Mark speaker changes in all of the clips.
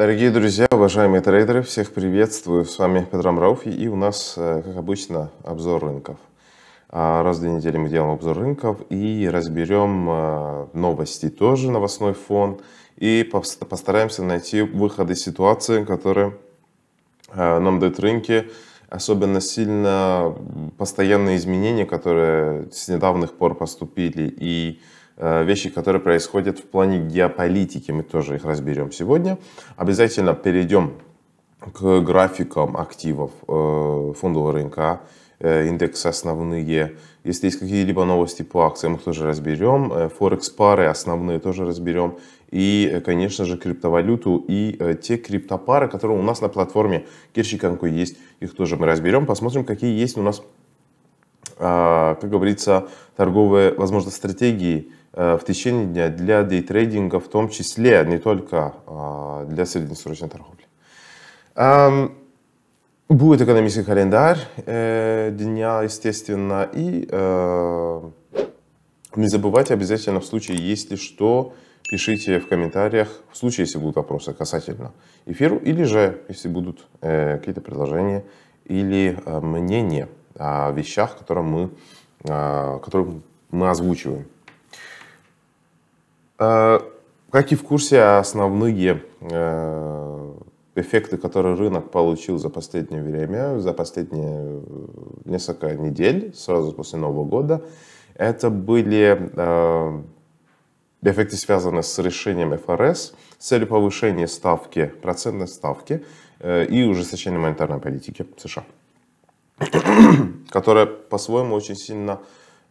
Speaker 1: Дорогие друзья, уважаемые трейдеры, всех приветствую. С вами Петр Амрауф и у нас, э, как обычно, обзор рынков. А, раз в две недели мы делаем обзор рынков и разберем э, новости тоже, новостной фон. И постараемся найти выходы из ситуации, которые э, нам дают рынки. Особенно сильно постоянные изменения, которые с недавних пор поступили и Э, вещи, которые происходят в плане геополитики, мы тоже их разберем сегодня. Обязательно перейдем к графикам активов э, фондового рынка, э, индекс основные. Если есть какие-либо новости по акциям, их тоже разберем. Форекс-пары основные тоже разберем. И, конечно же, криптовалюту и те криптопары, которые у нас на платформе Кирщиканку есть, их тоже мы разберем. Посмотрим, какие есть у нас, а, как говорится, торговые, возможно, стратегии Э, в течение дня для дейтрейдинга в том числе, не только а, для среднесрочной торговли. Будет экономический календарь э, дня, естественно, и э, не забывайте обязательно в случае, если что, пишите в комментариях, в случае, если будут вопросы касательно эфиру, или же, если будут какие-то предложения или мнения о вещах, которые мы, которые мы озвучиваем. Э, как и в курсе, основные э, эффекты, которые рынок получил за последнее время, за последние э, несколько недель, сразу после Нового года, это были эффекты, связанные с решением ФРС с целью повышения ставки, процентной ставки и ужесточения монетарной политики США, которая по-своему очень сильно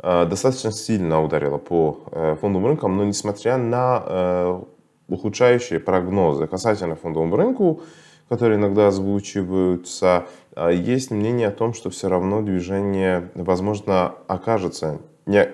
Speaker 1: Э, достаточно сильно ударила по э, фондовым рынкам, но несмотря на э, ухудшающие прогнозы касательно фондовому рынку, которые иногда озвучиваются, есть мнение о том, что все равно движение, возможно, окажется не,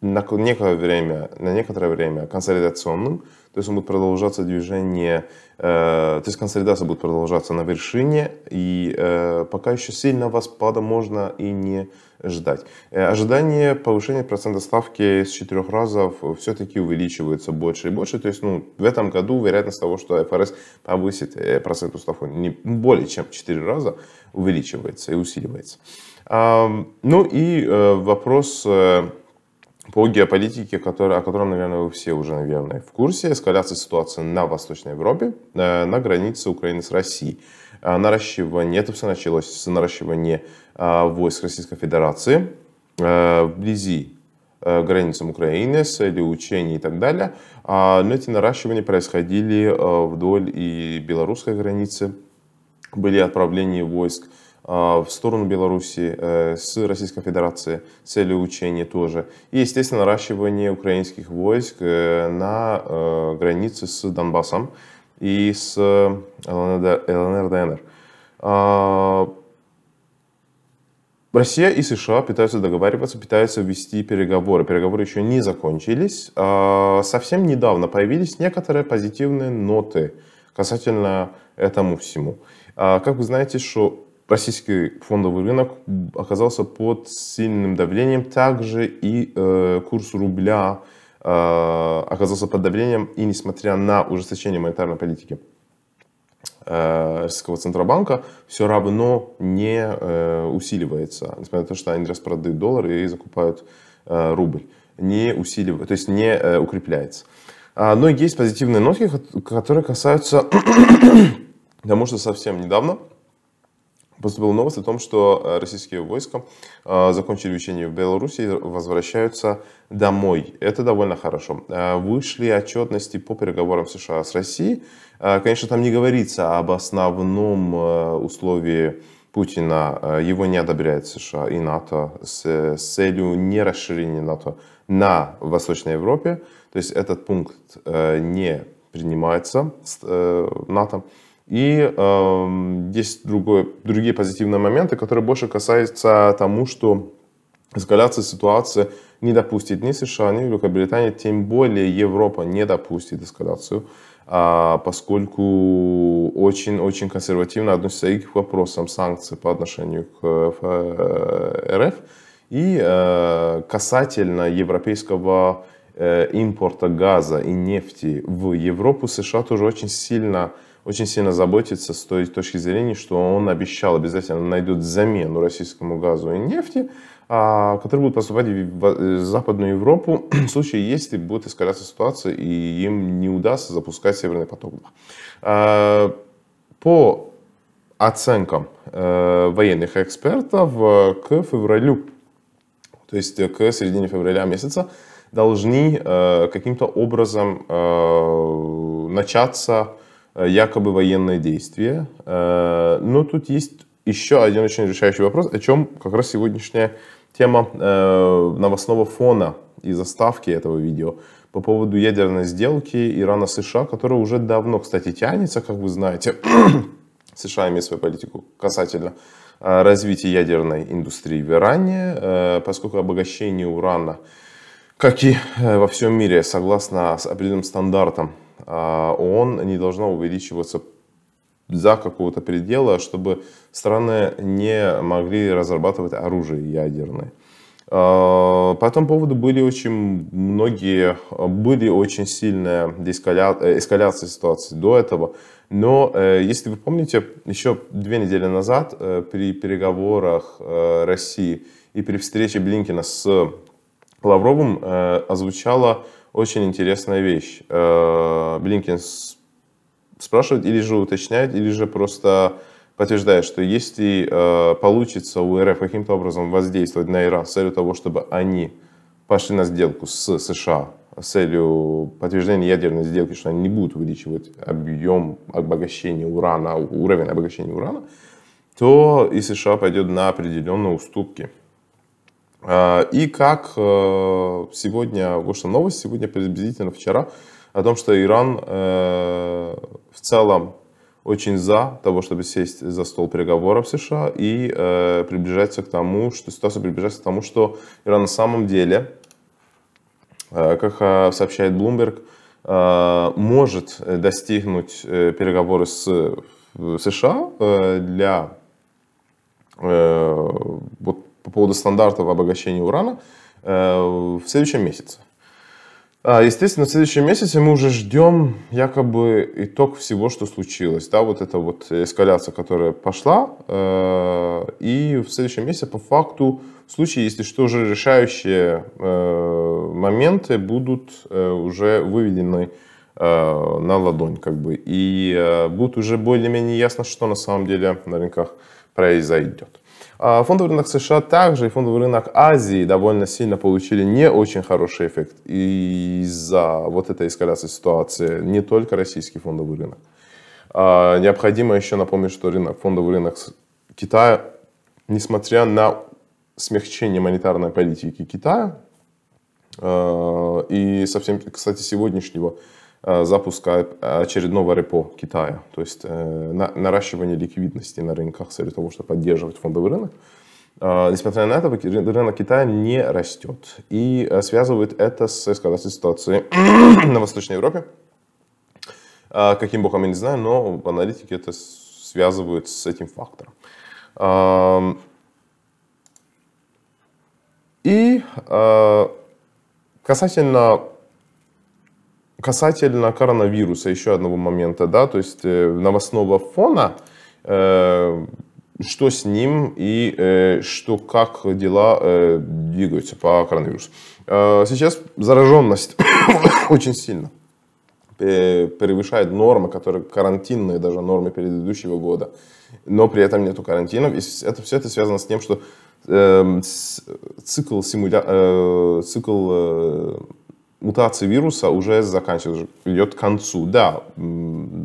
Speaker 1: на некоторое время, на некоторое время консолидационным, то есть он будет продолжаться движение, э, то есть консолидация будет продолжаться на вершине, и э, пока еще сильного спада можно и не ждать. Э, ожидание повышения процента ставки с четырех разов все-таки увеличивается больше и больше. То есть ну, в этом году вероятность того, что ФРС повысит э, процентную ставку не более чем четыре раза, увеличивается и усиливается. Ну и э, вопрос по геополитике, который, о котором, наверное, вы все уже, наверное, в курсе. Эскаляция ситуации на Восточной Европе, на границе Украины с Россией наращивание, это все началось с наращивания а, войск Российской Федерации а, вблизи а, границам Украины с целью учений и так далее. Но эти наращивания происходили вдоль и белорусской границы. Были отправления войск в сторону Беларуси э, с Российской Федерации с целью учения тоже. И, естественно, наращивание украинских войск э, на э, границе с Донбассом и с ЛНР-ДНР. Россия и США пытаются договариваться, пытаются вести переговоры. Переговоры еще не закончились. А, совсем недавно появились некоторые позитивные ноты касательно этому всему. А, как вы знаете, что российский фондовый рынок оказался под сильным давлением, также и э, курс рубля э, оказался под давлением, и несмотря на ужесточение монетарной политики. Э, российского центробанка все равно не э, усиливается, несмотря на то, что они распродают доллары и закупают э, рубль, не усиливается, то есть не укрепляется. А, но есть позитивные нотки, которые касаются потому что совсем недавно поступила новость о том, что российские войска закончили учение в Беларуси и возвращаются домой. Это довольно хорошо. Вышли отчетности по переговорам США с Россией, Э, конечно, там не говорится об основном э, условии Путина. Э, его не одобряет США и НАТО с целью не расширения НАТО на Восточной Европе. То есть этот пункт не принимается НАТО. И э, есть другой, другие позитивные моменты, которые больше касаются тому, что эскаляция ситуации не допустит ни США, ни Великобритания, тем более Европа не допустит эскаляцию а, поскольку очень-очень консервативно относится и к вопросам санкций по отношению к э, э, РФ, и э, касательно европейского импорта газа и нефти в Европу, США тоже очень сильно очень сильно заботиться с той точки зрения, что он обещал обязательно найдет замену российскому газу и нефти, а, которые будут поступать в э, Западную Европу в случае, если будет эскаляция ситуация, и им не удастся запускать Северный поток. А, по оценкам э, военных экспертов, э, к февралю, то есть к середине февраля месяца, должны каким-то образом начаться Э, якобы военные действия. Э, но тут есть еще один очень решающий вопрос, о чем как раз сегодняшняя тема э, новостного фона и заставки этого видео по поводу ядерной сделки Ирана-США, которая уже давно, кстати, тянется, как вы знаете, США имеет свою политику касательно развития ядерной индустрии в Иране, поскольку обогащение урана, как и во всем мире, согласно определенным стандартам а, он не должно увеличиваться за какого-то предела, чтобы страны не могли разрабатывать оружие ядерное. А, по этому поводу были очень многие, были очень сильная э, эскаля... ситуации до этого. Но, э, если вы помните, еще две недели назад э, при переговорах России и при встрече Блинкина с Лавровым озвучало очень интересная вещь. Э, Блинкин спрашивает или же уточняет, или же просто подтверждает, что если э, получится у РФ каким-то образом воздействовать на Иран с целью того, чтобы они пошли на сделку с США, с целью подтверждения ядерной сделки, что они не будут увеличивать объем обогащения урана, уровень обогащения урана, то и США пойдет на определенные уступки. А, и как э, сегодня, вышла новость, сегодня приблизительно вчера, о том, что Иран э, в целом очень за того, чтобы сесть за стол переговоров США и э, приближаться к тому, что ситуация приближается к тому, что Иран на самом деле, как сообщает Bloomberg, может достигнуть переговоры с США для вот по поводу стандартов обогащения урана э, в следующем месяце. А, естественно, в следующем месяце мы уже ждем якобы итог всего, что случилось. Да, вот эта вот эскаляция, которая пошла. Э, и в следующем месяце, по факту, в случае, если что, уже решающие э, моменты будут уже выведены на ладонь. Как бы, и будет уже более-менее ясно, что на самом деле на рынках произойдет. А фондовый рынок США также и фондовый рынок Азии довольно сильно получили не очень хороший эффект из-за вот этой эскаляции ситуации, не только российский фондовый рынок. А, необходимо еще напомнить, что рынок, фондовый рынок Китая, несмотря на смягчение монетарной политики Китая, а, и совсем, кстати, сегодняшнего запуска очередного репо Китая, то есть на, наращивание ликвидности на рынках с целью того, чтобы поддерживать фондовый рынок. Э, несмотря на это, рынок Китая не растет. И э, связывает это с эскалацией ситуации на Восточной Европе. Э, каким боком я не знаю, но аналитики это связывают с этим фактором. Эм, и касательно Касательно коронавируса еще одного момента, да, то есть э, новостного фона, э, что с ним и э, что, как дела э, двигаются по коронавирусу. сейчас зараженность очень сильно превышает нормы, которые карантинные даже нормы предыдущего года, но при этом нету карантинов. И это, все это связано с тем, что э, цикл, симуля... э, цикл э, Мутация вируса уже заканчивается, идет к концу. Да,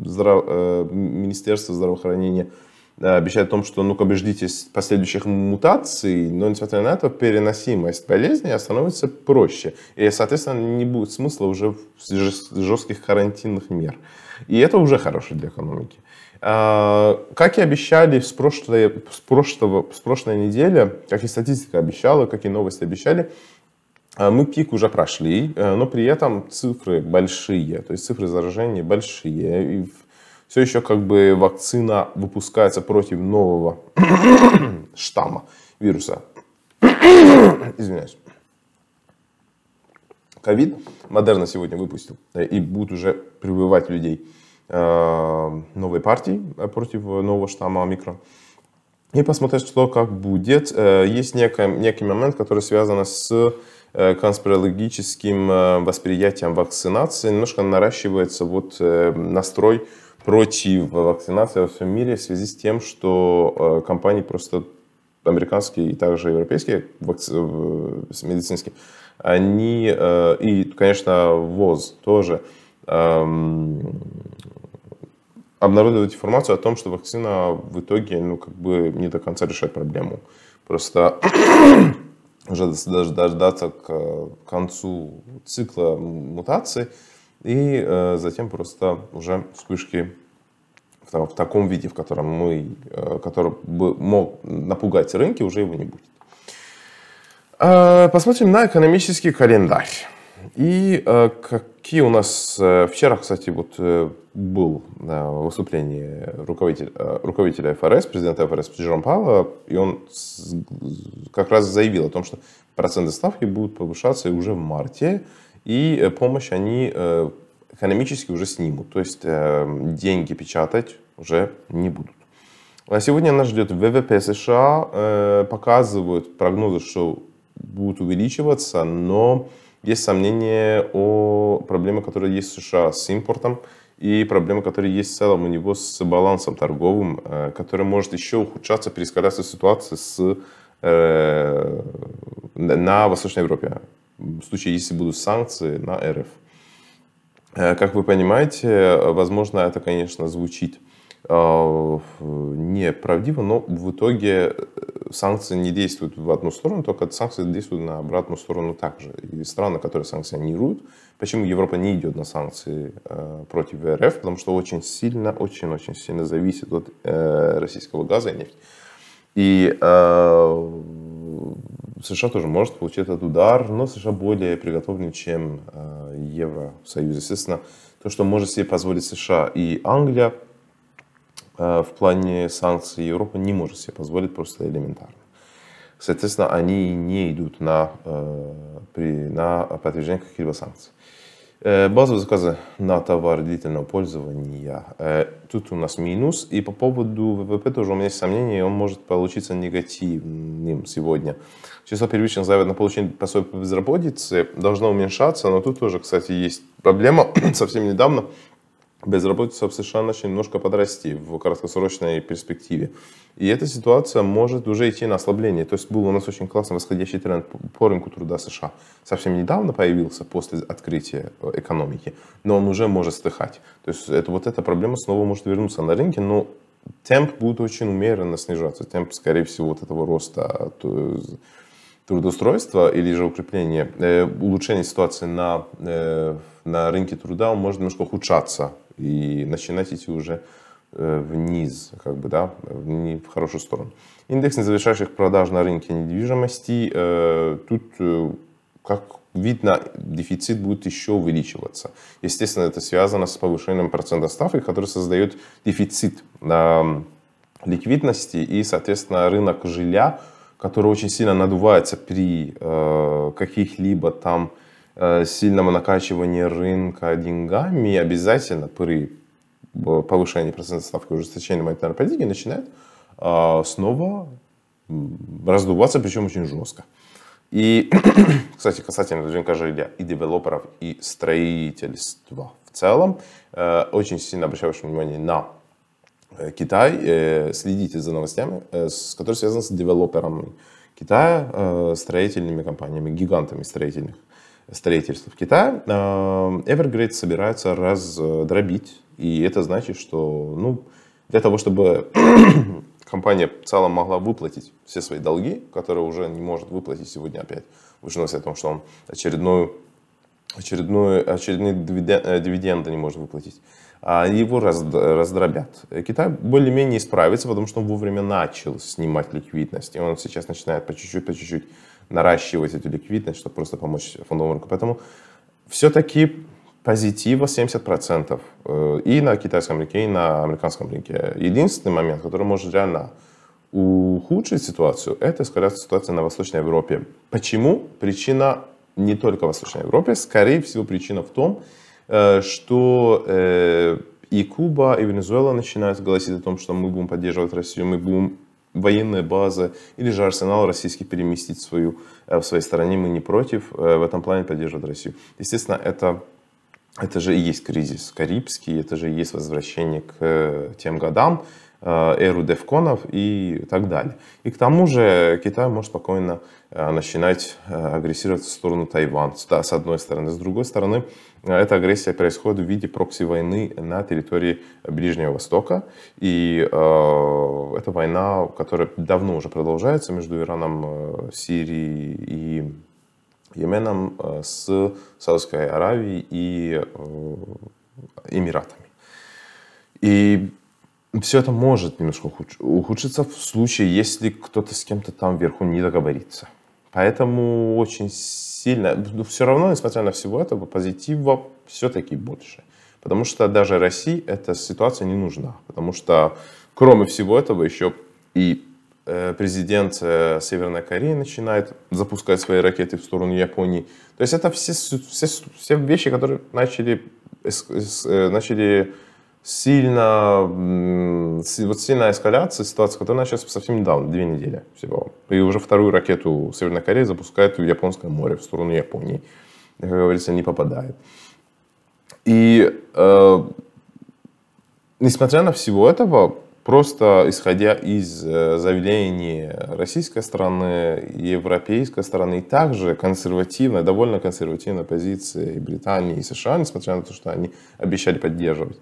Speaker 1: здраво, э, Министерство здравоохранения э, обещает о том, что ну-ка убеждитесь последующих мутаций, но несмотря на это переносимость болезни становится проще. И, соответственно, не будет смысла уже в жестких карантинных мер. И это уже хорошо для экономики. А, как и обещали с, прошлой, с, прошлого, с прошлой недели, как и статистика обещала, как и новости обещали, а, мы пик уже прошли, э, но при этом цифры большие, то есть цифры заражений большие. И все еще как бы вакцина выпускается против нового штамма вируса. Извиняюсь. Ковид Модерна сегодня выпустил э, и будут уже прививать людей э, новой партии против нового штамма микро, и посмотреть, что как будет. Есть некий, некий момент, который связан с Э, конспирологическим э, восприятием вакцинации немножко наращивается вот э, настрой против вакцинации во всем мире в связи с тем, что компании просто американские и также европейские вакци... медицинские, они, и, конечно, ВОЗ тоже, эм, обнародовать информацию о том, что вакцина в итоге, ну, как бы не до конца решает проблему. Просто уже дождаться к э, концу цикла мутаций и э, затем просто уже вспышки в таком виде, в котором мы, э, который бы мог напугать рынки, уже его не будет. А, посмотрим на экономический календарь. И как Какие у нас э, вчера, кстати, вот э, был э, выступление руководителя, руководителя ФРС, президента ФРС Джером Павла, и он как раз заявил о том, что проценты ставки будут повышаться уже в марте, и помощь они экономически уже снимут, то есть деньги печатать уже не будут. А сегодня нас ждет ВВП США, показывают прогнозы, что будут увеличиваться, но есть сомнения о проблемах, которые есть в США с импортом и проблемы, которые есть в целом у него с балансом торговым, э, который может еще ухудшаться перескаляться эскалации ситуации с, э, на Восточной Европе, в случае, если будут санкции на РФ. Э, как вы понимаете, возможно, это, конечно, звучит а, неправдиво, но в итоге э, санкции не действуют в одну сторону, только санкции действуют на обратную сторону также. И страны, которые санкционируют, почему Европа не идет на санкции э, против РФ, потому что очень сильно, очень-очень сильно зависит от э, российского газа и нефти. И США тоже может получить этот удар, но США более приготовлены, чем Евросоюз. Естественно, то, что может себе позволить США и Англия, Э, в плане санкций Европа не может себе позволить просто элементарно. Соответственно, они не идут на, э, на подтверждение каких-либо санкций. Э, базовые заказы на товар длительного пользования. Тут у нас минус. И по поводу ВВП тоже у меня есть сомнения, он может получиться негативным сегодня. Число первичных заявок на получение пособия по безработице должно уменьшаться, но тут тоже, кстати, есть проблема. Совсем недавно безработица в США начала немножко подрасти в краткосрочной перспективе. И эта ситуация может уже идти на ослабление. То есть был у нас очень классный восходящий тренд по рынку труда США. Совсем недавно появился после открытия э, экономики, но он уже может стыхать. То есть это, вот эта проблема снова может вернуться на рынке, но темп будет очень умеренно снижаться. Темп, скорее всего, вот этого роста э, трудоустройства или же укрепления, э, улучшения ситуации на, на рынке труда, может немножко ухудшаться и начинать идти уже э, вниз, как бы, да, не в хорошую сторону. Индекс незавершающих продаж на рынке недвижимости, э, тут, э, как видно, дефицит будет еще увеличиваться. Естественно, это связано с повышением процента ставки, который создает дефицит э, ликвидности и, соответственно, рынок жилья, который очень сильно надувается при э, каких-либо там Э, сильном накачивании рынка деньгами обязательно при э, повышении процентной ставки ужесточения монетарной политики начинает а, снова раздуваться, причем очень жестко. И, кстати, касательно рынка жилья и девелоперов, и строительства в целом, э, очень сильно обращаю внимание на Китай. Следите за новостями, которые связаны с девелоперами Китая, строительными компаниями, гигантами строительных строительства в Китае, э, Evergrade собирается раздробить. И это значит, что ну, для того, чтобы компания в целом могла выплатить все свои долги, которые уже не может выплатить сегодня опять, в о том, что он очередную, очередную, очередные э, дивиденды не может выплатить, а его раздробят. Китай более-менее справится, потому что он вовремя начал снимать ликвидность, и он сейчас начинает по чуть-чуть, по чуть-чуть наращивать эту ликвидность, чтобы просто помочь фондовому рынку. Поэтому все-таки позитива 70% и на китайском рынке, и на американском рынке. Единственный момент, который может реально ухудшить ситуацию, это скорее ситуация на Восточной Европе. Почему? Причина не только в Восточной Европе, скорее всего причина в том, э, что э, и Куба, и Венесуэла начинают голосить о том, что мы будем поддерживать Россию, мы будем военные базы или же арсенал российский переместить в, свою, э, в своей стороне. Мы не против э, в этом плане поддерживать Россию. Естественно, это, это же и есть кризис Карибский, это же и есть возвращение к э, тем годам, Э, эру девконов и так далее. И к тому же Китай может спокойно э, начинать э, агрессировать в сторону Тайваня с одной стороны. С другой стороны, эта агрессия происходит в виде прокси-войны на территории Ближнего Востока. И э, это война, которая давно уже продолжается между Ираном, Сирией и Йеменом, с Саудовской Аравией и э, Эмиратами. И все это может немножко ухудшиться в случае, если кто-то с кем-то там вверху не договорится. Поэтому очень сильно, но ну, все равно, несмотря на всего этого, позитива все-таки больше. Потому что даже России эта ситуация не нужна. Потому что, кроме всего этого, еще и э, президент э, Северной Кореи начинает запускать свои ракеты в сторону Японии. То есть это все, все, все вещи, которые начали, э, начали сильно, вот сильная эскаляция ситуации, которая началась совсем недавно, две недели всего. И уже вторую ракету Северной Кореи запускает в Японское море, в сторону Японии. Как говорится, не попадает. И э, несмотря на всего этого, просто исходя из э, заявлений российской стороны, европейской стороны, и также консервативной, довольно консервативной позиции Британии и США, несмотря на то, что они обещали поддерживать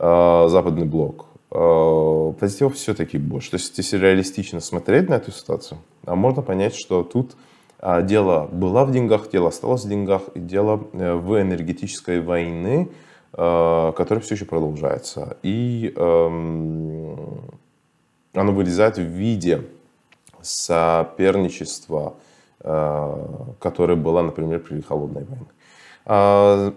Speaker 1: Э, западный блок, э, позитива все-таки больше. То есть, если реалистично смотреть на эту ситуацию, а можно понять, что тут а, дело было в деньгах, дело осталось в деньгах, и дело э, в энергетической войне, которая все еще продолжается. И эм, оно вылезает в виде соперничества, которое было, например, при холодной войне. А,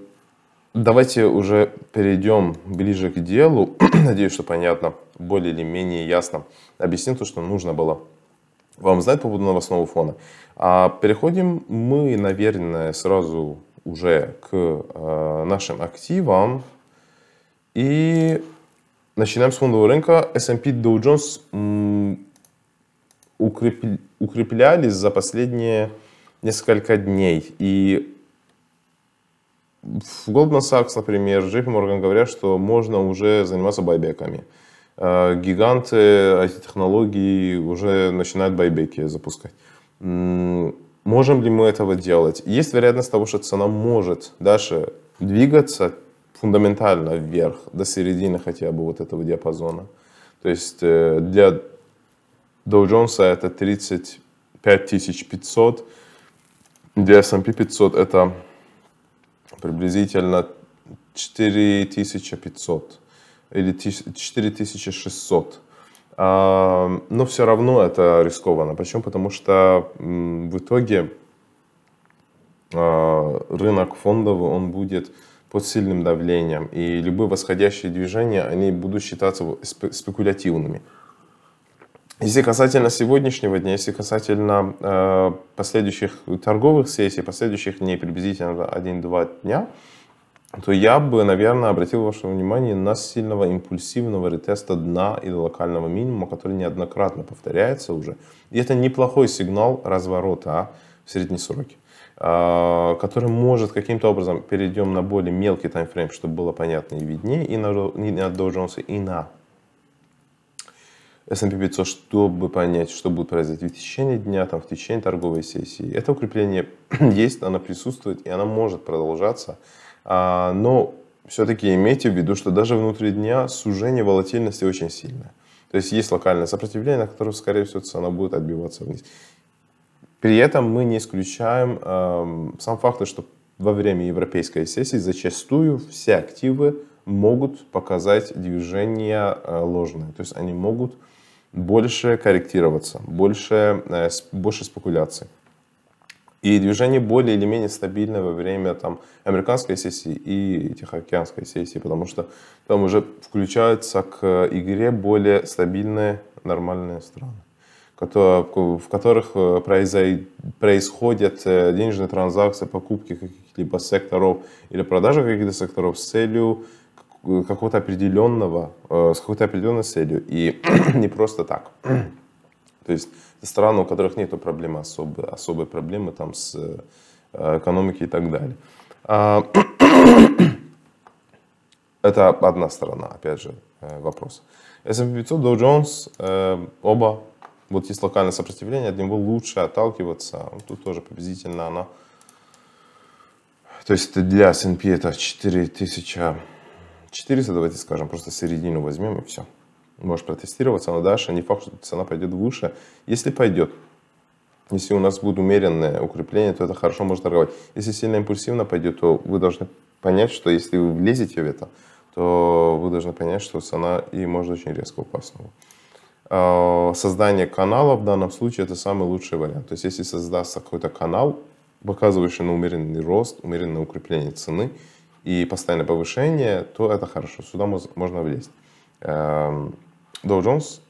Speaker 1: Давайте уже перейдем ближе к делу. Надеюсь, что понятно, более или менее ясно. Объясним то, что нужно было вам знать по поводу новостного фона. А переходим мы, наверное, сразу уже к э, нашим активам. И начинаем с фондового рынка. S&P Dow Jones м, укрепли, укреплялись за последние несколько дней. И в Goldman Sachs, например, JP Morgan говорят, что можно уже заниматься байбеками. А гиганты IT-технологий уже начинают байбеки запускать. Можем ли мы этого делать? Есть вероятность того, что цена может дальше двигаться фундаментально вверх, до середины хотя бы вот этого диапазона. То есть э, для Dow Jones это 35 500, для S&P 500 это приблизительно 4500 или 4600. А, но все равно это рискованно. Почему? Потому что в итоге а, рынок фондов он будет под сильным давлением, и любые восходящие движения, они будут считаться спекулятивными. Если касательно сегодняшнего дня, если касательно э, последующих торговых сессий, последующих дней, приблизительно 1-2 дня, то я бы, наверное, обратил ваше внимание на сильного импульсивного ретеста дна или локального минимума, который неоднократно повторяется уже. И это неплохой сигнал разворота а, в средние сроки, э, который может каким-то образом перейдем на более мелкий таймфрейм, чтобы было понятно и виднее, и на, и на Dow Jones, и на S&P 500, чтобы понять, что будет происходить в течение дня, там, в течение торговой сессии. Это укрепление есть, оно присутствует и оно может продолжаться. А, но все-таки имейте в виду, что даже внутри дня сужение волатильности очень сильное. То есть есть локальное сопротивление, на которое, скорее всего, цена будет отбиваться вниз. При этом мы не исключаем э, сам факт, что во время европейской сессии зачастую все активы могут показать движение э, ложное. То есть они могут больше корректироваться, больше, э, больше спекуляций. И движение более или менее стабильное во время там, американской сессии и тихоокеанской сессии, потому что там уже включаются к игре более стабильные нормальные страны, в которых э, происходят э, денежные транзакции, покупки каких-либо секторов или продажи каких-то секторов с целью Э, какого-то определенного, э, с какой-то определенной целью. И не просто так. То есть страны, у которых нет проблемы особой, особой проблемы там, с э, экономикой и так далее. А, это одна сторона, опять же, вопрос. S&P 500, Dow Jones, оба, вот есть локальное сопротивление, от него лучше отталкиваться. Тут тоже победительно она. То есть для S&P это 4000 400 давайте скажем, просто середину возьмем и все. Можешь протестироваться на дальше, не факт, что цена пойдет выше. Если пойдет, если у нас будет умеренное укрепление, то это хорошо можно торговать. Если сильно импульсивно пойдет, то вы должны понять, что если вы влезете в это, то вы должны понять, что цена и может очень резко упасть. А, создание канала в данном случае это самый лучший вариант. То есть если создастся какой-то канал, показывающий на умеренный рост, умеренное укрепление цены – и постоянное повышение, то это хорошо, сюда можно влезть. Эм, Dow Jones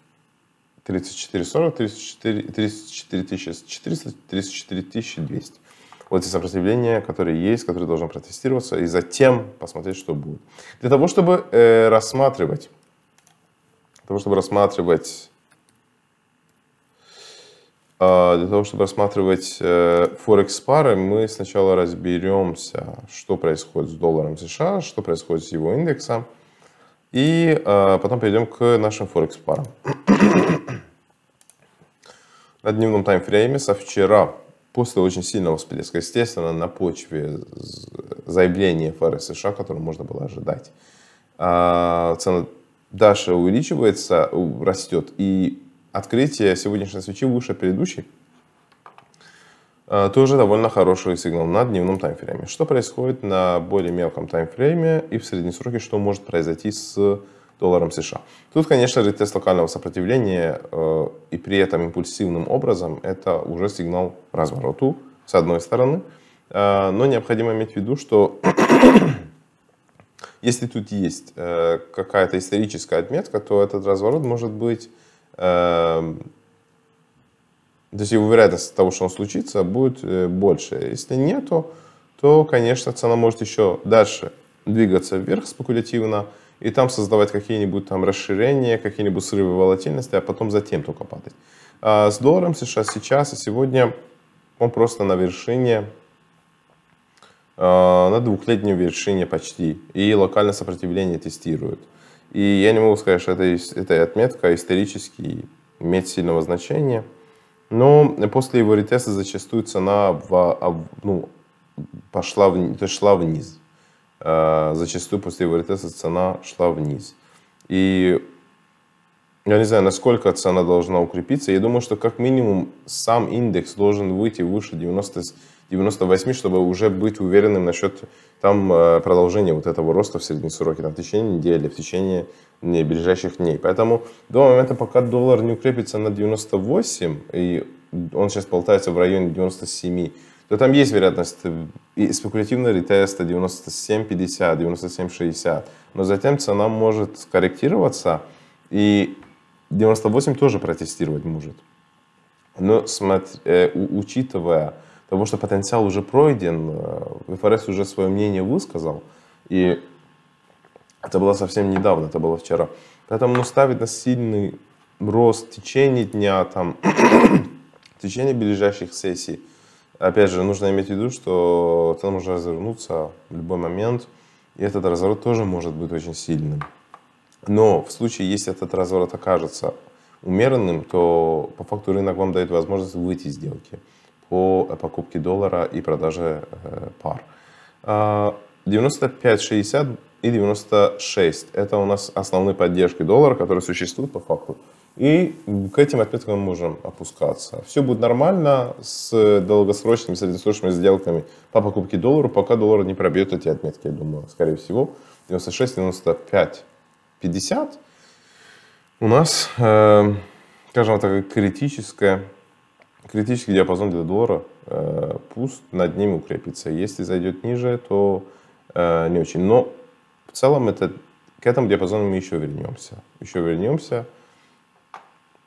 Speaker 1: 3440, 34, 34 400, 34 200. Вот эти сопротивления, которые есть, которые должны протестироваться, и затем посмотреть, что будет. Для того, чтобы э, рассматривать, для того, чтобы рассматривать а, для того, чтобы рассматривать э, форекс-пары, мы сначала разберемся, что происходит с долларом США, что происходит с его индексом, и а, потом перейдем к нашим форекс-парам. На дневном таймфрейме со вчера, после очень сильного всплеска, естественно, на почве заявления ФРС США, которое можно было ожидать, а, цена дальше увеличивается, растет, и открытие сегодняшней свечи выше предыдущей, э, тоже довольно хороший сигнал на дневном таймфрейме. Что происходит на более мелком таймфрейме и в среднесроке, что может произойти с долларом США. Тут, конечно же, тест локального сопротивления э, и при этом импульсивным образом это уже сигнал развороту с одной стороны, э, но необходимо иметь в виду, что если тут есть какая-то историческая отметка, то этот разворот может быть Эм, то есть его вероятность того, что он случится, будет э, больше. Если нету, то, конечно, цена может еще дальше двигаться вверх спекулятивно, и там создавать какие-нибудь там расширения, какие-нибудь срывы волатильности, а потом затем только падать. А с долларом сейчас, сейчас и сегодня он просто на вершине, э, на двухлетнюю вершине почти, и локальное сопротивление тестирует. И я не могу сказать, что это, эта отметка а исторически имеет сильного значения. Но после его ретеста зачастую цена в, а, ну, пошла в, то есть шла вниз. А, зачастую после его ретеста цена шла вниз. И я не знаю, насколько цена должна укрепиться. Я думаю, что как минимум сам индекс должен выйти выше 90 98, чтобы уже быть уверенным насчет там э, продолжения вот этого роста в среднесроке, там, в течение недели, в течение не, ближайших дней. Поэтому до момента, пока доллар не укрепится на 98, и он сейчас болтается в районе 97, то там есть вероятность э, и спекулятивного ретеста 97.50, 97.60. Но затем цена может скорректироваться, и 98 тоже протестировать может. Но смотри, э, учитывая Потому что потенциал уже пройден, ФРС э, уже свое мнение высказал, и это было совсем недавно, это было вчера. Поэтому ну, ставить на сильный рост в течение дня, там, в течение ближайших сессий, опять же, нужно иметь в виду, что это можно развернуться в любой момент, и этот разворот тоже может быть очень сильным. Но в случае, если этот разворот окажется умеренным, то по факту рынок вам дает возможность выйти из сделки по покупке доллара и продаже э, пар. 95.60 а, и 96. Это у нас основные поддержки доллара, которые существуют по факту. И к этим отметкам мы можем опускаться. Все будет нормально с долгосрочными, среднесрочными сделками по покупке доллара, пока доллар не пробьет эти отметки, я думаю, скорее всего. 96, 95, 50 у нас, э, скажем так, критическая Критический диапазон для доллара э, пуст, над ним укрепится. Если зайдет ниже, то э, не очень. Но в целом это, к этому диапазону мы еще вернемся. Еще вернемся.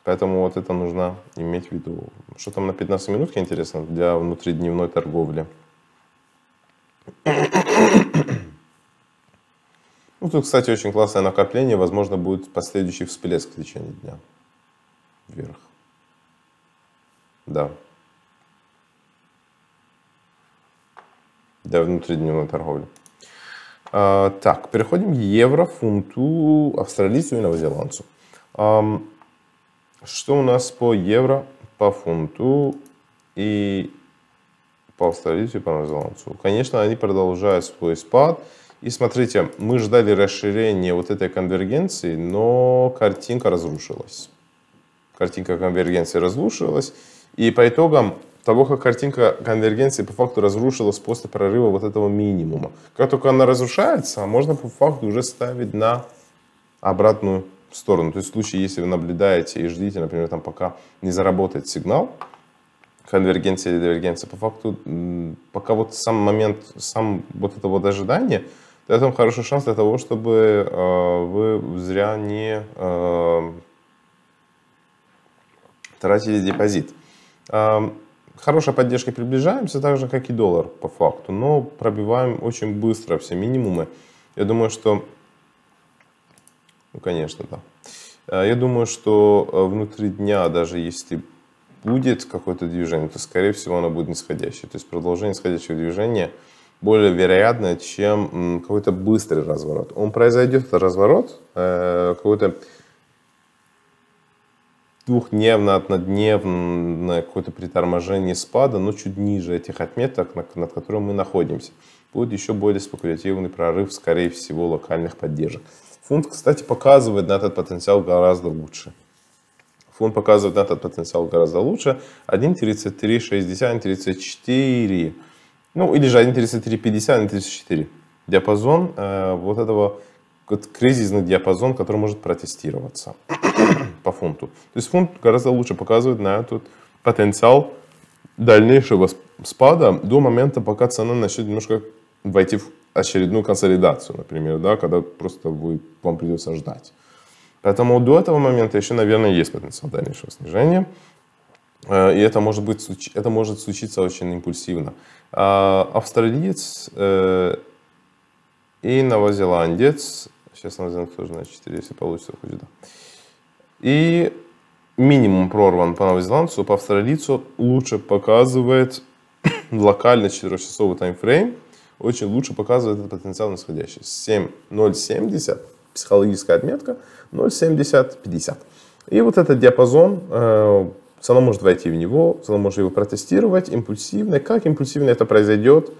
Speaker 1: Поэтому вот это нужно иметь в виду. Что там на 15 минутке интересно для внутридневной торговли? Ну, тут, кстати, очень классное накопление. Возможно, будет последующий всплеск в течение дня. Вверх. Да. Для внутридневной торговли. А, так, переходим к евро, фунту, австралийцу и новозеландцу. А, что у нас по евро, по фунту и по австралийцу и по новозеландцу? Конечно, они продолжают свой спад. И смотрите, мы ждали расширения вот этой конвергенции, но картинка разрушилась. Картинка конвергенции разрушилась. И по итогам того, как картинка конвергенции по факту разрушилась после прорыва вот этого минимума. Как только она разрушается, а можно по факту уже ставить на обратную сторону. То есть в случае, если вы наблюдаете и ждите, например, там пока не заработает сигнал, конвергенции или дивергенция, по факту пока вот сам момент, сам вот это вот ожидание, дает вам хороший шанс для того, чтобы э, вы зря не э, тратили депозит. Хорошая поддержка. приближаемся, так же, как и доллар по факту, но пробиваем очень быстро все минимумы. Я думаю, что... Ну, конечно, да. А, я думаю, что э, внутри дня, даже если будет какое-то движение, то, скорее всего, оно будет нисходящее. То есть продолжение нисходящего движения более вероятно, чем какой-то быстрый разворот. Он произойдет, это разворот, э, какой-то двухдневно, однодневное какое-то приторможение спада, но чуть ниже этих отметок, над которыми мы находимся. Будет еще более спекулятивный прорыв, скорее всего, локальных поддержек. Фунт, кстати, показывает на этот потенциал гораздо лучше. Фунт показывает на этот потенциал гораздо лучше. 1.3360, 1.34. Ну, или же 1.3350, 1.34. Диапазон э, вот этого вот кризисный диапазон, который может протестироваться по фунту. То есть фунт гораздо лучше показывает на этот потенциал дальнейшего спада до момента, пока цена начнет немножко войти в очередную консолидацию, например, да, когда просто вы, вам придется ждать. Поэтому до этого момента еще, наверное, есть потенциал дальнейшего снижения. Э, и это может, быть, это может случиться очень импульсивно. А австралиец э, и новозеландец. Сейчас новозеландец тоже на 4, если получится, хоть да. И минимум прорван по новозеландцу, по австралийцу лучше показывает локальный 4-часовый таймфрейм, очень лучше показывает этот потенциал нисходящий. 7, 0,70, психологическая отметка, 0,70, 50. И вот этот диапазон, э, цена может войти в него, цена может его протестировать импульсивно. Как импульсивно это произойдет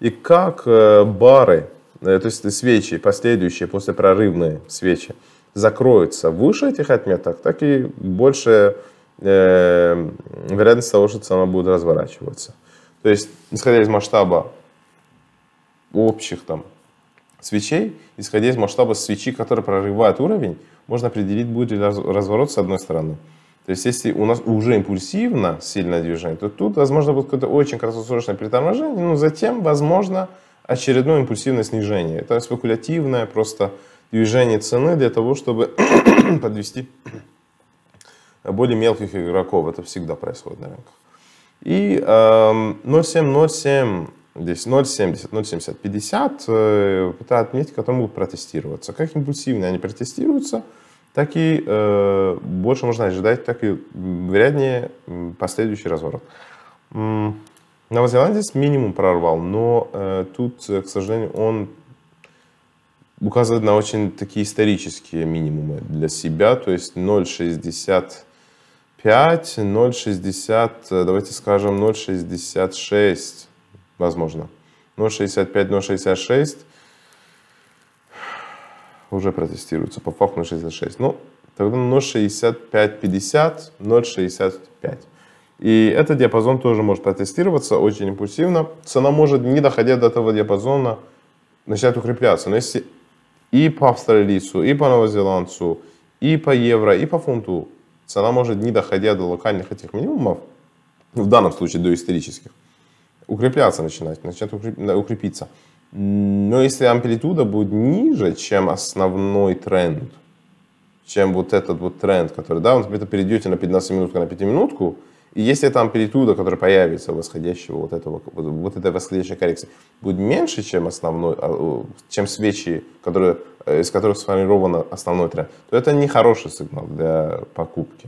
Speaker 1: и как э, бары, э, то есть свечи, последующие, после прорывные свечи, закроется выше этих отметок, так и больше э, вероятность того, что цена будет разворачиваться. То есть, исходя из масштаба общих там свечей, исходя из масштаба свечи, которые прорывают уровень, можно определить, будет ли разворот с одной стороны. То есть, если у нас уже импульсивно сильное движение, то тут, возможно, будет какое-то очень краткосрочное приторможение, но затем, возможно, очередное импульсивное снижение. Это спекулятивное просто движение цены для того, чтобы подвести более мелких игроков. Это всегда происходит на рынках. И э, 0,707, здесь 0,70, 0,70, 50 э, пытают отметить, которые могут протестироваться. Как импульсивные они протестируются, так и э, больше можно ожидать, так и вероятнее последующий разворот. Новозеландец минимум прорвал, но э, тут, к сожалению, он указывает на очень такие исторические минимумы для себя, то есть 0,65, 0,60, э, давайте скажем 0,66, возможно. 0,65, 0,66 уже протестируется, по факту 0,66. Ну, тогда 0,65, 50, 0,65. И этот диапазон тоже может протестироваться очень импульсивно. Цена может, не доходя до этого диапазона, начинает укрепляться. Но если и по австралийцу, и по новозеландцу, и по евро, и по фунту. Цена может, не доходя до локальных этих минимумов, в данном случае до исторических, укрепляться начинать, начать укрепиться. Но если амплитуда будет ниже, чем основной тренд, чем вот этот вот тренд, который, да, вы перейдете на 15 минутку на 5 минутку, и если там амплитуда, которая появится у восходящего вот этого, вот, этой восходящей коррекции, будет меньше, чем основной, а, чем свечи, которые, э, из которых сформирован основной тренд, то это не хороший сигнал для покупки.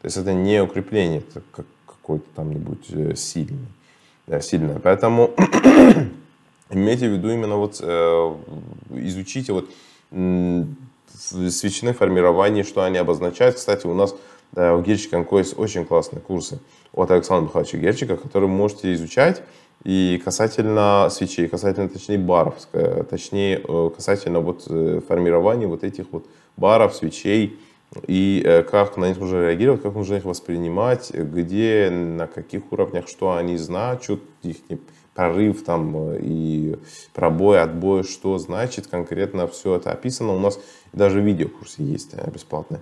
Speaker 1: То есть это не укрепление это как, какое-то там-нибудь э, сильное. Да, э, сильное. Поэтому имейте в виду именно вот изучите вот свечные формирования, что они обозначают. Кстати, у нас у Герчика МКОС очень классные курсы от Александра Михайловича Герчика, которые вы можете изучать и касательно свечей, касательно, точнее, баров, точнее, э, касательно вот э, формирования вот этих вот баров, свечей, и э, как на них нужно реагировать, как нужно их воспринимать, где, на каких уровнях, что они значат, их прорыв там и пробой, отбой, что значит конкретно все это описано. У нас даже видеокурсы есть бесплатные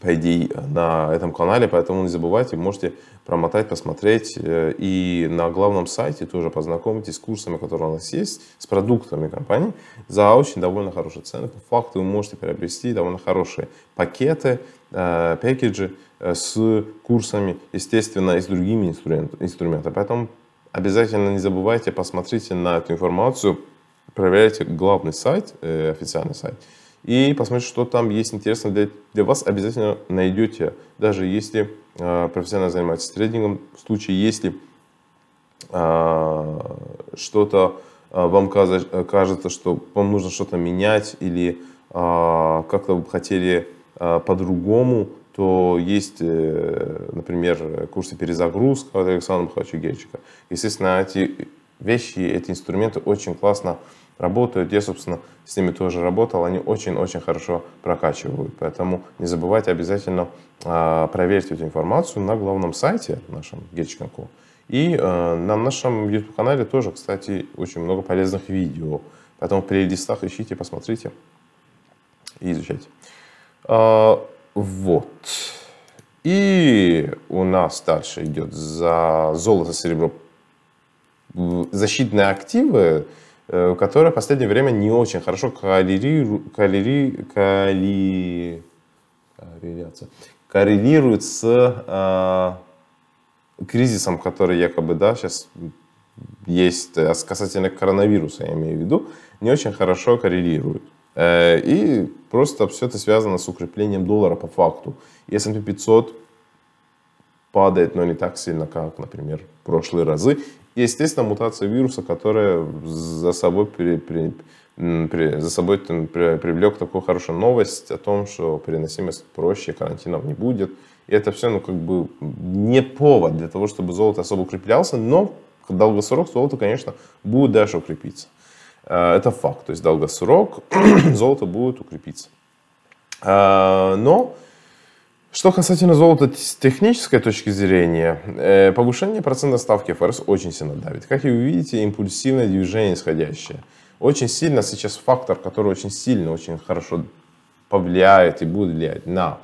Speaker 1: по идее на этом канале, поэтому не забывайте, можете промотать, посмотреть. Э, и на главном сайте тоже познакомитесь с курсами, которые у нас есть, с продуктами компании за очень довольно хорошие цены. По факту вы можете приобрести довольно хорошие пакеты, э, пакеджи э, с курсами, естественно, и с другими инструментами. Поэтому обязательно не забывайте, посмотрите на эту информацию, проверяйте главный сайт, официальный сайт, и посмотрите, что там есть интересно для, для вас, обязательно найдете. Даже если э, профессионально занимаетесь трейдингом, в случае, если э, что-то э, вам кажется, что вам нужно что-то менять или э, как-то вы хотели э, по-другому, то есть, э, например, курсы перезагрузка от Александра Гельчика. Естественно, эти вещи, эти инструменты очень классно э, работают. Я, собственно, с ними тоже работал. Они очень-очень хорошо прокачивают. Поэтому не забывайте обязательно э, проверить эту информацию на главном сайте нашем Getch.com. И э, на нашем YouTube-канале тоже, кстати, очень много полезных видео. Поэтому в плейлистах ищите, посмотрите и изучайте. Э, вот. И у нас дальше идет за золото, серебро, защитные активы. Э, которая в последнее время не очень хорошо коррелиру, коррели, коррелирует с э, кризисом, который якобы да, сейчас есть э, касательно коронавируса, я имею в виду, не очень хорошо коррелирует. Э, и просто все это связано с укреплением доллара по факту. И S&P 500 падает, но не так сильно, как, например, прошлые разы естественно, мутация вируса, которая за собой, при, при, при, за собой там, при, привлек такую хорошую новость о том, что переносимость проще, карантинов не будет. И это все, ну, как бы не повод для того, чтобы золото особо укреплялся, но долгосрок золото, конечно, будет дальше укрепиться. А, это факт. То есть долгосрок золото будет укрепиться. А, но что касательно золота с технической точки зрения, э, повышение процентной ставки ФРС очень сильно давит. Как и вы видите, импульсивное движение исходящее. Очень сильно сейчас фактор, который очень сильно, очень хорошо повлияет и будет влиять на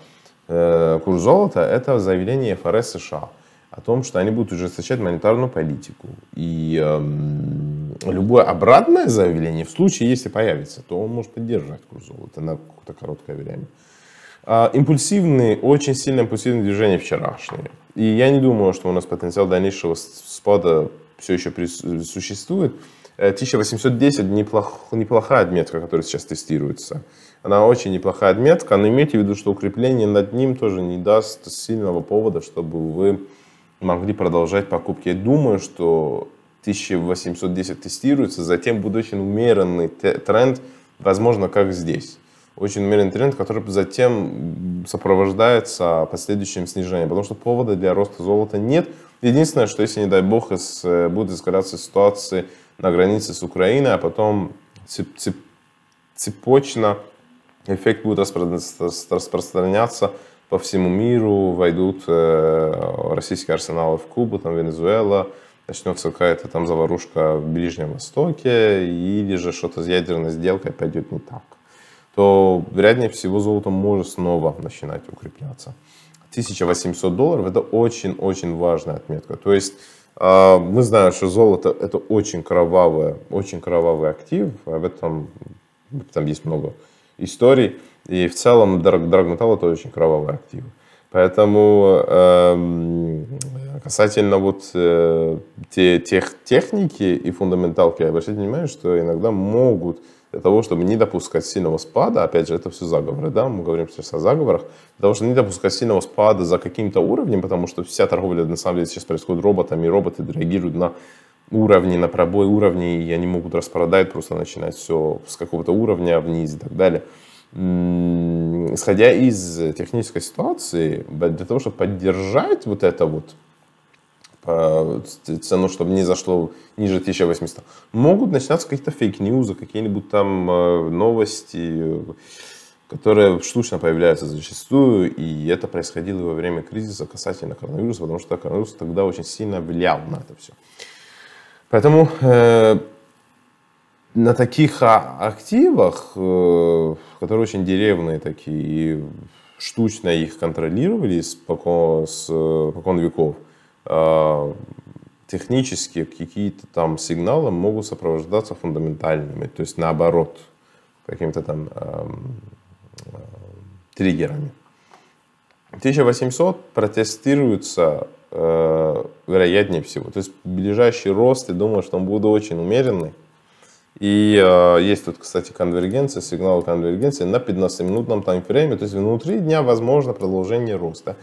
Speaker 1: э, курс золота, это заявление ФРС США о том, что они будут ужесточать монетарную политику. И эм, любое обратное заявление, в случае, если появится, то он может поддержать курс золота на какое-то короткое время. А, импульсивные, очень сильно импульсивные движения вчерашние. И я не думаю, что у нас потенциал дальнейшего спада все еще существует. 1810 э, неплох, неплохая отметка, которая сейчас тестируется. Она очень неплохая отметка, но имейте в виду, что укрепление над ним тоже не даст сильного повода, чтобы вы могли продолжать покупки. Я думаю, что 1810 тестируется, затем будет очень умеренный тренд, возможно, как здесь очень умеренный тренд, который затем сопровождается последующим снижением, потому что повода для роста золота нет. Единственное, что если, не дай бог, из, э, будет эскалация ситуации на границе с Украиной, а потом цеп, цеп, цепочно эффект будет распространяться по всему миру, войдут э, российские арсеналы в Кубу, там Венесуэла, начнется какая-то там заварушка в Ближнем Востоке, или же что-то с ядерной сделкой пойдет не так то вероятнее всего золото может снова начинать укрепляться. 1800 долларов это очень-очень важная отметка. То есть а, мы знаем, что золото это очень кровавый, очень кровавый актив, об этом там есть много историй, и в целом драгметалл это очень кровавый актив. Поэтому э, касательно вот э, те, тех техники и фундаменталки, обращайте внимание, что иногда могут для того, чтобы не допускать сильного спада, опять же, это все заговоры, да, мы говорим сейчас о заговорах, для того, чтобы не допускать сильного спада за каким-то уровнем, потому что вся торговля, на самом деле, сейчас происходит роботами, и роботы реагируют на уровни, на пробой уровней, и они могут распродать, просто начинать все с какого-то уровня вниз и так далее. Исходя из технической ситуации, для того, чтобы поддержать вот это вот по цену, чтобы не зашло ниже 1800. Могут начинаться какие-то фейк-ньюзы, какие-нибудь там э, новости, которые штучно появляются зачастую, и это происходило во время кризиса касательно коронавируса, потому что коронавирус тогда очень сильно влиял на это все. Поэтому э, на таких а, активах, э, которые очень деревные такие, и штучно их контролировали с покон, с, э, покон веков – а, технически какие-то там сигналы могут сопровождаться фундаментальными, то есть наоборот, какими-то там эм, э, триггерами. 1800 протестируется э, вероятнее всего. То есть ближайший рост, я думаю, что он будет очень умеренный. И э, есть тут, кстати, конвергенция, сигнал конвергенции на 15-минутном таймфрейме. То есть внутри дня возможно продолжение роста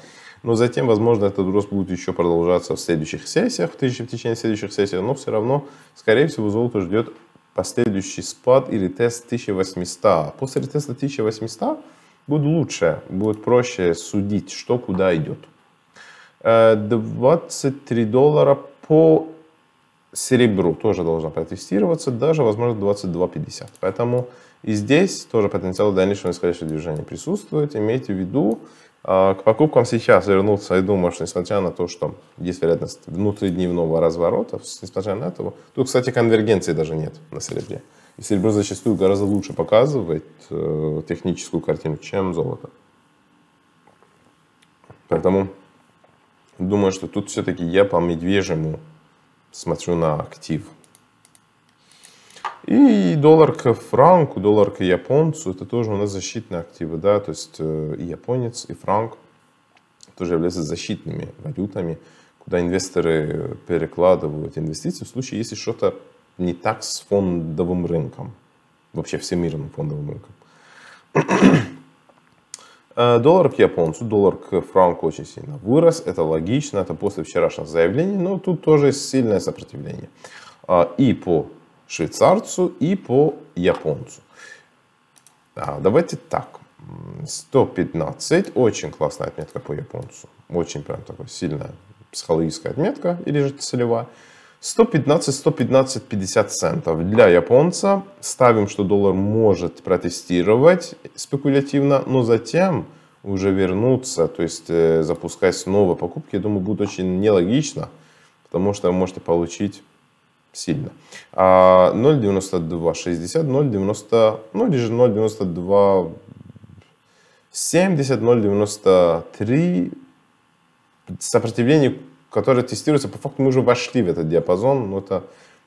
Speaker 1: но затем, возможно, этот рост будет еще продолжаться в следующих сессиях, в, тысяч, в течение следующих сессий, но все равно, скорее всего, золото ждет последующий спад или тест 1800. После теста 1800 будет лучше, будет проще судить, что куда идет. 23 э, доллара по серебру тоже должно протестироваться, даже, возможно, 22.50. Поэтому и здесь тоже потенциал дальнейшего нисходящего движения присутствует. Имейте в виду, а, к покупкам сейчас вернуться, я думаю, что несмотря на то, что есть вероятность внутридневного разворота, несмотря на это, тут, кстати, конвергенции даже нет на серебре. И серебро зачастую гораздо лучше показывает э, техническую картину, чем золото. Поэтому думаю, что тут все-таки я по медвежьему смотрю на актив. И доллар к франку, доллар к японцу, это тоже у нас защитные активы, да, то есть э, и японец, и франк тоже являются защитными валютами, куда инвесторы перекладывают инвестиции в случае, если что-то не так с фондовым рынком, вообще всемирным фондовым рынком. Э, доллар к японцу, доллар к франку очень сильно вырос. Это логично, это после вчерашних заявлений, но тут тоже сильное сопротивление. А, и по швейцарцу и по японцу. А, давайте так. 115. Очень классная отметка по японцу. Очень прям такая сильная психологическая отметка или же целевая. 115, 115, 50 центов. Для японца ставим, что доллар может протестировать спекулятивно, но затем уже вернуться, то есть э, запускать снова покупки, я думаю, будет очень нелогично, потому что вы можете получить сильно. 0,9260, а, 0,90, ну или же 0,92 70, 0,93 сопротивление, которое тестируется, по факту мы уже вошли в этот диапазон, но это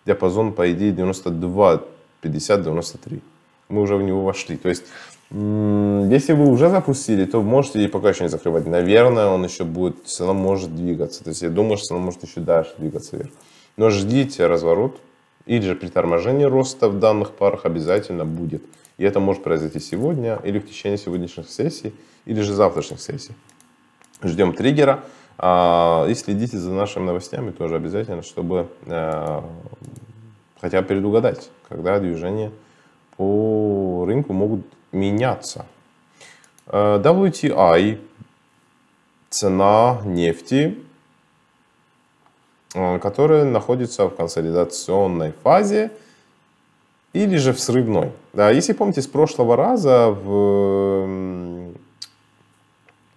Speaker 1: диапазон, по идее, 92, 50, 93. Мы уже в него вошли. То есть, если вы уже запустили, то можете и пока еще не закрывать. Наверное, он еще будет, цена может двигаться. То есть, я думаю, что цена может еще дальше двигаться вверх. Но ждите разворот или же приторможение роста в данных парах обязательно будет. И это может произойти сегодня или в течение сегодняшних сессий, или же завтрашних сессий. Ждем триггера. А, и следите за нашими новостями тоже обязательно, чтобы э, хотя бы предугадать, когда движения по рынку могут меняться. Э, WTI, цена нефти Э, которая находится в консолидационной фазе или же в срывной. Да, если помните, с прошлого раза, в,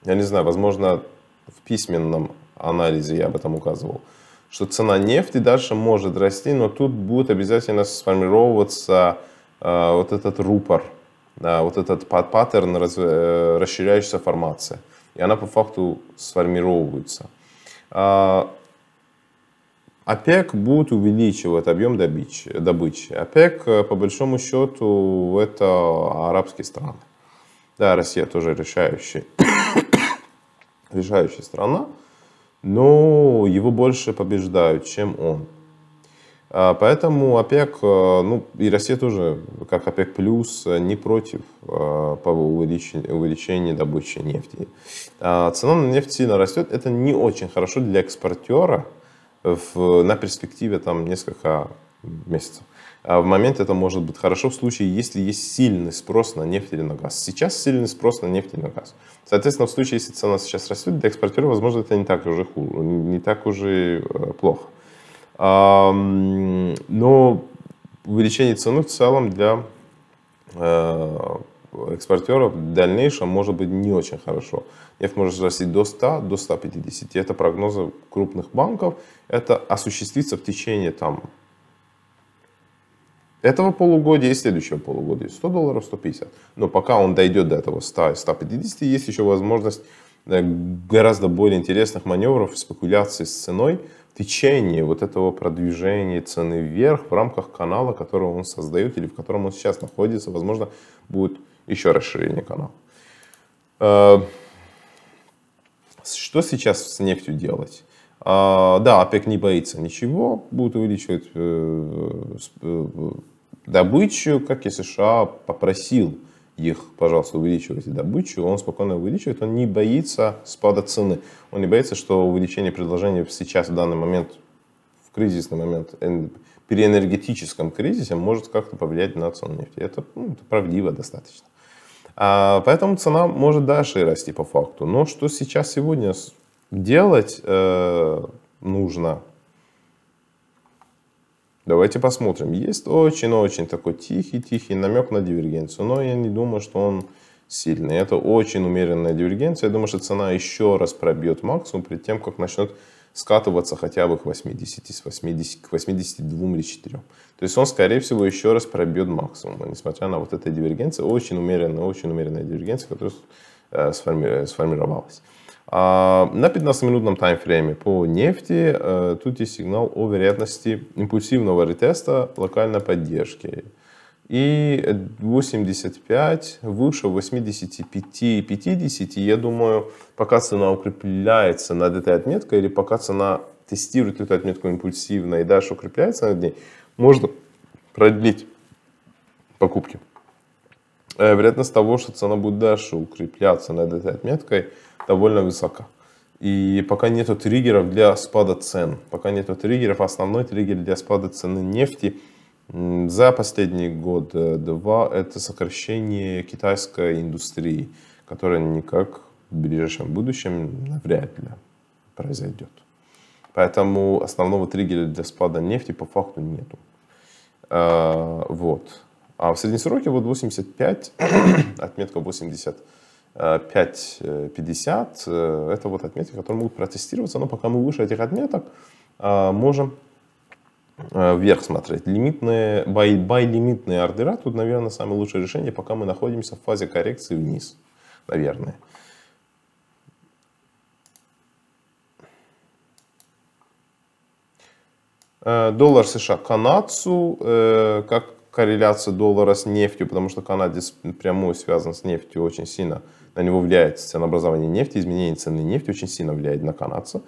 Speaker 1: я не знаю, возможно, в письменном анализе я об этом указывал, что цена нефти дальше может расти, но тут будет обязательно сформироваться э, вот этот рупор, да, вот этот паттерн раз, э, расширяющейся формации. И она по факту сформировывается. А, ОПЕК будет увеличивать объем добычи. ОПЕК, э, по большому счету, это арабские страны. Да, Россия тоже решающая, решающая страна, но его больше побеждают, чем он. А, поэтому ОПЕК, э, ну и Россия тоже, как ОПЕК+, плюс, не против э, по увеличению, добычи нефти. А, цена на нефть сильно растет, это не очень хорошо для экспортера, в, на перспективе там несколько месяцев. А в момент это может быть хорошо в случае, если есть сильный спрос на нефть или на газ. Сейчас сильный спрос на нефть или на газ. Соответственно, в случае, если цена сейчас растет, для экспортера, возможно, это не так уже хуже, не так уже э, плохо. Но увеличение цены в целом для э, экспортеров в дальнейшем может быть не очень хорошо. Нефть может расти до 100, до 150. Это прогнозы крупных банков. Это осуществится в течение там, этого полугодия и следующего полугодия. 100 долларов, 150. Но пока он дойдет до этого 100, 150, есть еще возможность э, гораздо более интересных маневров, спекуляций с ценой в течение вот этого продвижения цены вверх в рамках канала, который он создает или в котором он сейчас находится. Возможно, будет еще расширение канала. Э, что сейчас с нефтью делать? Э, да, ОПЕК не боится ничего, будет увеличивать э, добычу, как и США попросил их, пожалуйста, увеличивайте добычу, он спокойно увеличивает, он не боится спада цены, он не боится, что увеличение предложения сейчас, в данный момент, в кризисный момент, при энергетическом кризисе может как-то повлиять на цену нефти. Это, ну, это правдиво достаточно. А, поэтому цена может дальше и расти по факту. Но что сейчас сегодня делать э, нужно? Давайте посмотрим. Есть очень-очень такой тихий-тихий намек на дивергенцию, но я не думаю, что он сильный. Это очень умеренная дивергенция. Я думаю, что цена еще раз пробьет максимум перед тем, как начнет скатываться хотя бы к 80, с 80 к 82 или 4. То есть он, скорее всего, еще раз пробьет максимум, несмотря на вот эту дивергенцию, очень умеренная, очень умеренная дивергенция, которая э, э, сформировалась. А на 15-минутном таймфрейме по нефти э, тут есть сигнал о вероятности импульсивного ретеста локальной поддержки і 85 выше 85-50, я думаю, пока цена укрепляется над этой отметкой, или пока цена тестирует эту отметку импульсивно и дальше укрепляется над ней, можно продлить покупки. А вероятность того, что цена будет дальше укрепляться над этой отметкой, довольно высока. И пока нету триггеров для спада цен. Пока нету триггеров, основной триггер для спада цены нефти – за последний год-два э, это сокращение китайской индустрии, которое никак в ближайшем будущем навряд ли произойдет. Поэтому основного триггера для спада нефти по факту нету. А, вот. А в среднесроке вот 85, отметка 85-50, э, это вот отметки, которые могут протестироваться, но пока мы выше этих отметок, а, можем Э, вверх смотреть. Лимитные, бай-бай лимитные ордера, тут, наверное, самое лучшее решение, пока мы находимся в фазе коррекции вниз, наверное. Э, доллар США канадцу, э, как корреляция доллара с нефтью, потому что канадец прямую связан с нефтью очень сильно. На него влияет ценообразование нефти, изменение цены нефти очень сильно влияет на канадца.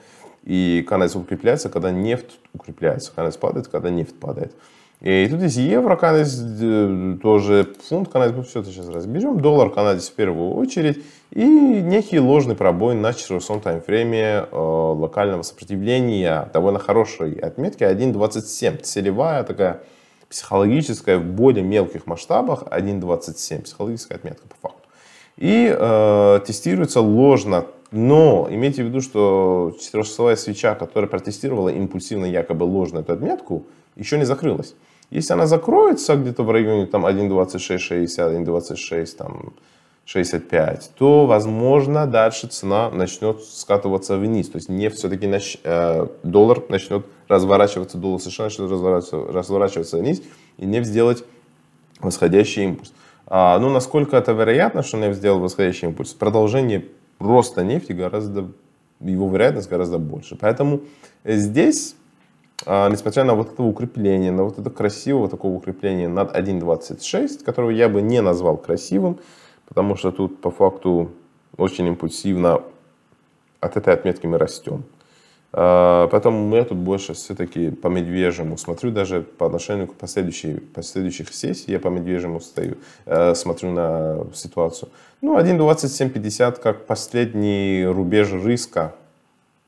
Speaker 1: И канадец укрепляется, когда нефть укрепляется. Канадец падает, когда нефть падает. И тут есть евро, канадец, э, тоже фунт канадец, все это сейчас разберем. Доллар канадец в первую очередь. И некий ложный пробой на часовом таймфрейме э, локального сопротивления довольно хорошей отметки 1.27. Целевая такая психологическая в более мелких масштабах 1.27. Психологическая отметка по факту. И э, тестируется ложно но имейте в виду, что четырехчасовая свеча, которая протестировала импульсивно якобы ложную эту отметку, еще не закрылась. Если она закроется где-то в районе там 1.2660, 1.26, там 65, то, возможно, дальше цена начнет скатываться вниз. То есть нефть все-таки нач... Э, доллар начнет разворачиваться, доллар США начнет разворачиваться, разворачиваться вниз, и нефть сделать восходящий импульс. А, ну, насколько это вероятно, что нефть сделал восходящий импульс? Продолжение роста нефти гораздо, его вероятность гораздо больше. Поэтому э, здесь, а, несмотря на вот это укрепление, на вот это красивого такого укрепления над 1.26, которого я бы не назвал красивым, потому что тут по факту очень импульсивно от этой отметки мы растем. А, поэтому я тут больше все-таки по медвежьему смотрю, даже по отношению к последующей, последующих сессий я по медвежьему стою, э, смотрю на ситуацию. Ну, 1.2750 как последний рубеж риска,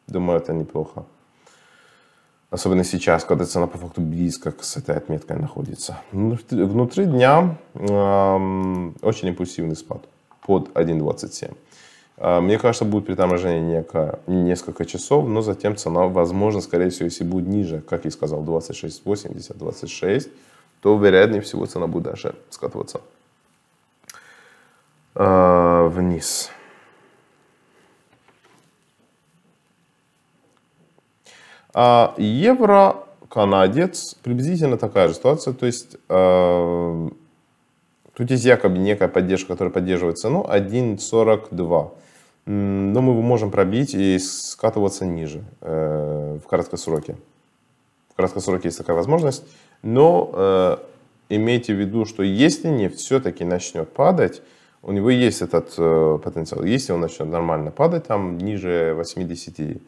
Speaker 1: думаю, это неплохо. Особенно сейчас, когда цена по факту близко с этой отметкой находится. Внутри дня эм, очень импульсивный спад под 1.27. А, мне кажется, будет приторможение неко, несколько часов, но затем цена, возможно, скорее всего, если будет ниже, как я сказал, 26,80, 26, то, вероятнее всего, цена будет дальше скатываться а, вниз. А евро, канадец, приблизительно такая же ситуация, то есть... А, Тут есть якобы некая поддержка, которая поддерживает цену 1.42 но мы его можем пробить и скатываться ниже э, в краткосроке. В краткосроке есть такая возможность, но э, имейте в виду, что если нефть все-таки начнет падать, у него есть этот э, потенциал. Если он начнет нормально падать, там ниже 80,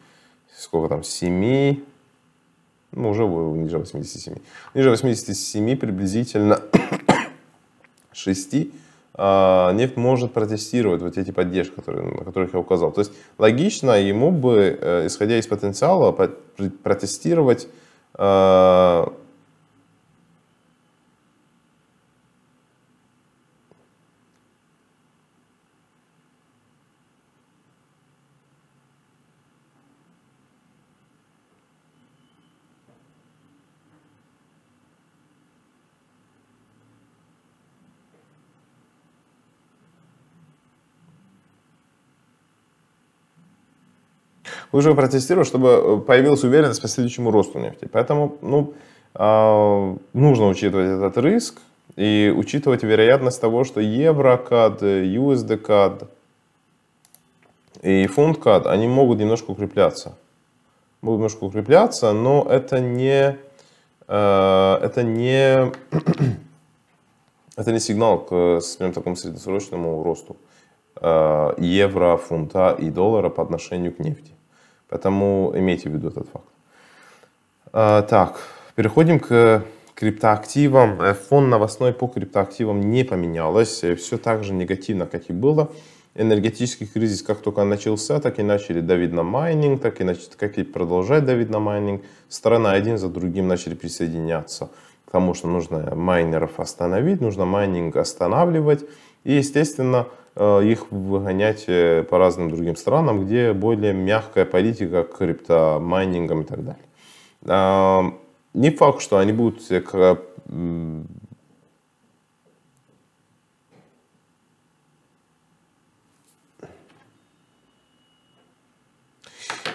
Speaker 1: сколько там, 7, ну уже ниже 87, ниже 87 приблизительно 6 А, нефть может протестировать вот эти поддержки, которые, на которых я указал. То есть логично ему бы, э, исходя из потенциала, протестировать а, уже протестировать, чтобы э, появилась уверенность по следующему росту нефти. Поэтому ну, а, нужно учитывать этот риск и учитывать вероятность того, что евро-кад, USD-кад и фунт-кад, они могут немножко укрепляться. Могут немножко укрепляться, но это не, э, это не, это не сигнал к прям, э, такому среднесрочному росту евро, фунта и доллара по отношению к нефти. Поэтому имейте в виду этот факт. А, так, переходим к криптоактивам. Фон новостной по криптоактивам не поменялось. Все так же негативно, как и было. Энергетический кризис как только начался, так и начали давить на майнинг, так и, начали, как и продолжать давить на майнинг. Страна один за другим начали присоединяться к тому, что нужно майнеров остановить, нужно майнинг останавливать. И, естественно, Э, их выгонять э, по разным другим странам, где более мягкая политика к криптомайнингам и так далее. Э, не факт, что они будут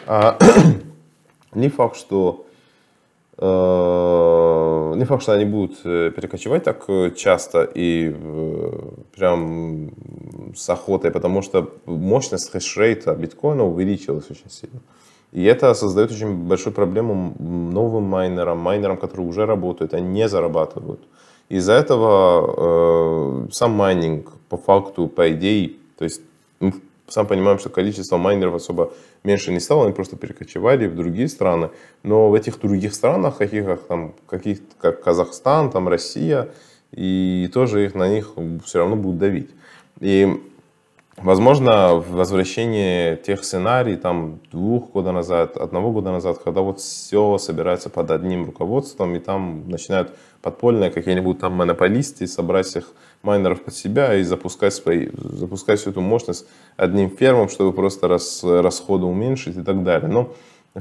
Speaker 1: а, не факт, что Э, не факт, что они будут э, перекочевать так э, часто и прям с охотой, потому что мощность хешрейта биткоина увеличилась очень сильно. И это создает очень большую проблему новым майнерам, майнерам, которые уже работают, они не зарабатывают. Из-за этого сам майнинг по факту, по идее, то есть сам понимаем, что количество майнеров особо меньше не стало, они просто перекочевали в другие страны. Но в этих других странах, каких как, там, каких, как Казахстан, там, Россия, и тоже их, на них все равно будут давить. И, возможно, возвращение тех сценарий там, двух года назад, одного года назад, когда вот все собирается под одним руководством, и там начинают подпольные какие-нибудь там монополисты собрать их майнеров под себя и запускать, свои, запускать всю эту мощность одним фермом, чтобы просто рас, расходы уменьшить и так далее. Но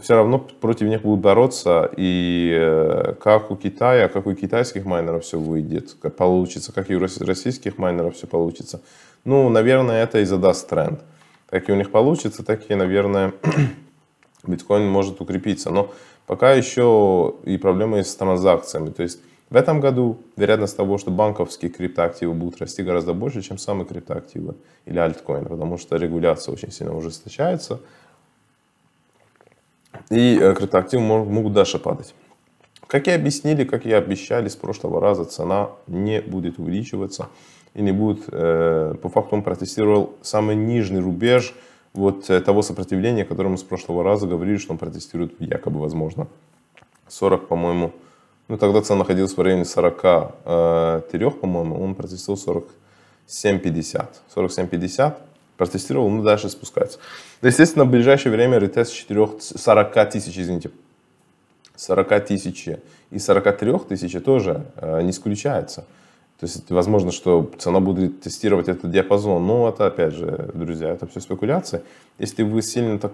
Speaker 1: все равно против них будут бороться, и э, как у Китая, как у китайских майнеров все выйдет, как получится, как и у российских майнеров все получится. Ну, наверное, это и задаст тренд. Как и у них получится, так и, наверное, биткоин может укрепиться. Но пока еще и проблемы с транзакциями. То есть в этом году вероятность того, что банковские криптоактивы будут расти гораздо больше, чем самые криптоактивы или альткоины, потому что регуляция очень сильно ужесточается, и э, криптоактивы могут дальше падать. Как и объяснили, как и обещали с прошлого раза, цена не будет увеличиваться и не будет, э, по факту он протестировал самый нижний рубеж вот э, того сопротивления, которому с прошлого раза говорили, что он протестирует якобы возможно. 40, по-моему, ну, тогда цена находилась в районе 43, э, по-моему, он протестировал 47,50. 47,50 протестировал, ну, дальше спускается. Ну, естественно, в ближайшее время ретест 4, 40 тысяч, извините, 40 тысяч и 43 тысячи тоже э, не исключается. То есть, возможно, что цена будет тестировать этот диапазон. Но это, опять же, друзья, это все спекуляции. Если вы сильно так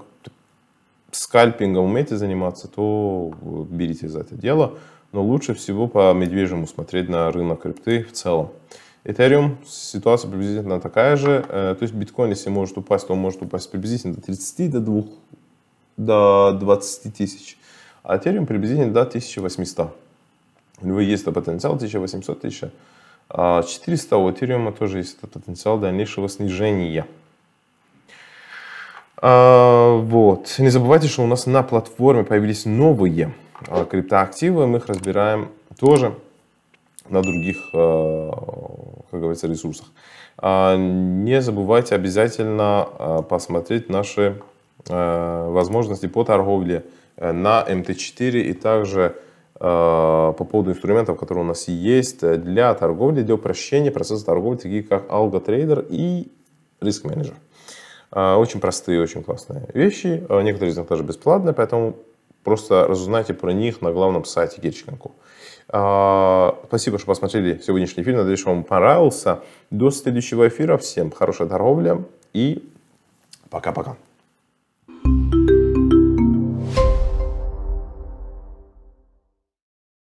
Speaker 1: скальпингом умеете заниматься, то берите за это дело но лучше всего по медвежьему смотреть на рынок крипты в целом. Ethereum ситуация приблизительно такая же, э, то есть биткоин, если может упасть, то он может упасть приблизительно до 30, до 2, до 20 тысяч, а Ethereum приблизительно до 1800. У него есть этот потенциал 1800 тысяч, 400 у Ethereum тоже есть этот потенциал дальнейшего снижения. А, вот. Не забывайте, что у нас на платформе появились новые Э, криптоактивы мы их разбираем тоже на других, э, как говорится, ресурсах. А, не забывайте обязательно э, посмотреть наши возможности по торговле на МТ4 эм и также по поводу инструментов, которые у нас есть для торговли, для упрощения процесса торговли, такие как алготрейдер и риск менеджер. А, очень простые, очень классные вещи. Некоторые из них даже бесплатные, поэтому Просто разузнайте про них на главном сайте Гетчкинку. А, спасибо, что посмотрели сегодняшний фильм. Надеюсь, вам понравился. До следующего эфира. Всем хорошей торговли и пока-пока.